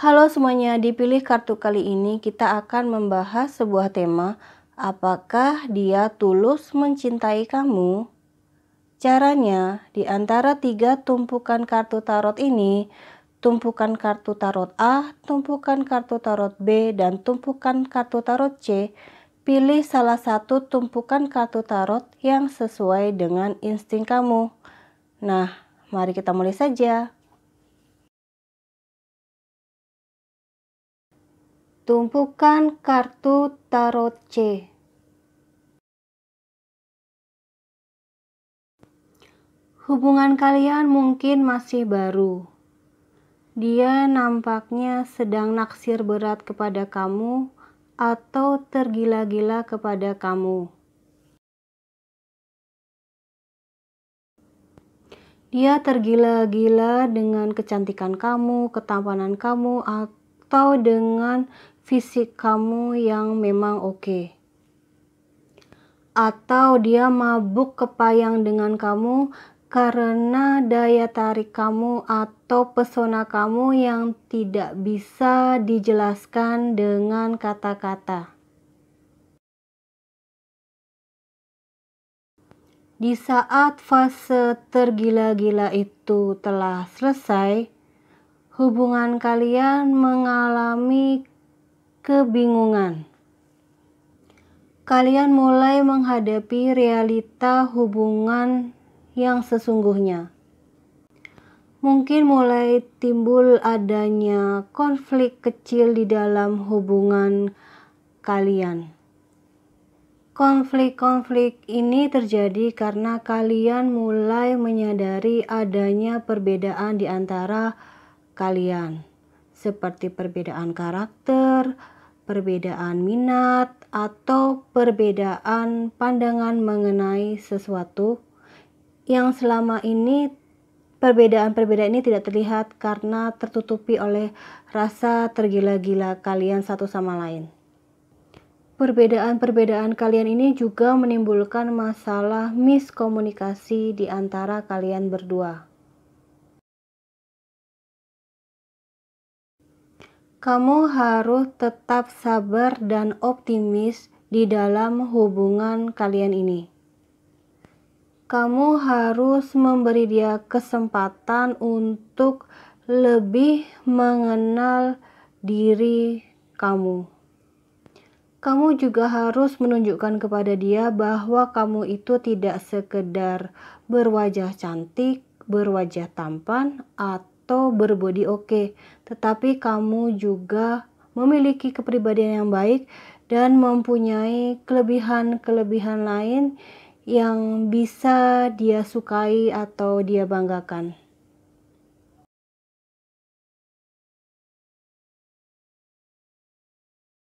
Halo semuanya, dipilih kartu kali ini kita akan membahas sebuah tema Apakah dia tulus mencintai kamu? Caranya, di antara tiga tumpukan kartu tarot ini, tumpukan kartu tarot A, tumpukan kartu tarot B, dan tumpukan kartu tarot C, pilih salah satu tumpukan kartu tarot yang sesuai dengan insting kamu. Nah, mari kita mulai saja. Tumpukan kartu tarot C. Hubungan kalian mungkin masih baru. Dia nampaknya sedang naksir berat kepada kamu atau tergila-gila kepada kamu. Dia tergila-gila dengan kecantikan kamu, ketampanan kamu, atau dengan fisik kamu yang memang oke. Okay. Atau dia mabuk kepayang dengan kamu karena daya tarik kamu atau pesona kamu yang tidak bisa dijelaskan dengan kata-kata. Di saat fase tergila-gila itu telah selesai, hubungan kalian mengalami kebingungan. Kalian mulai menghadapi realita hubungan yang sesungguhnya. Mungkin mulai timbul adanya konflik kecil di dalam hubungan kalian. Konflik-konflik ini terjadi karena kalian mulai menyadari adanya perbedaan di antara kalian seperti perbedaan karakter, perbedaan minat, atau perbedaan pandangan mengenai sesuatu yang selama ini perbedaan-perbedaan ini tidak terlihat karena tertutupi oleh rasa tergila-gila kalian satu sama lain. Perbedaan-perbedaan kalian ini juga menimbulkan masalah miskomunikasi di antara kalian berdua. Kamu harus tetap sabar dan optimis di dalam hubungan kalian ini. Kamu harus memberi dia kesempatan untuk lebih mengenal diri kamu. Kamu juga harus menunjukkan kepada dia bahwa kamu itu tidak sekedar berwajah cantik, berwajah tampan, atau atau berbodi oke, okay, tetapi kamu juga memiliki kepribadian yang baik dan mempunyai kelebihan-kelebihan lain yang bisa dia sukai atau dia banggakan.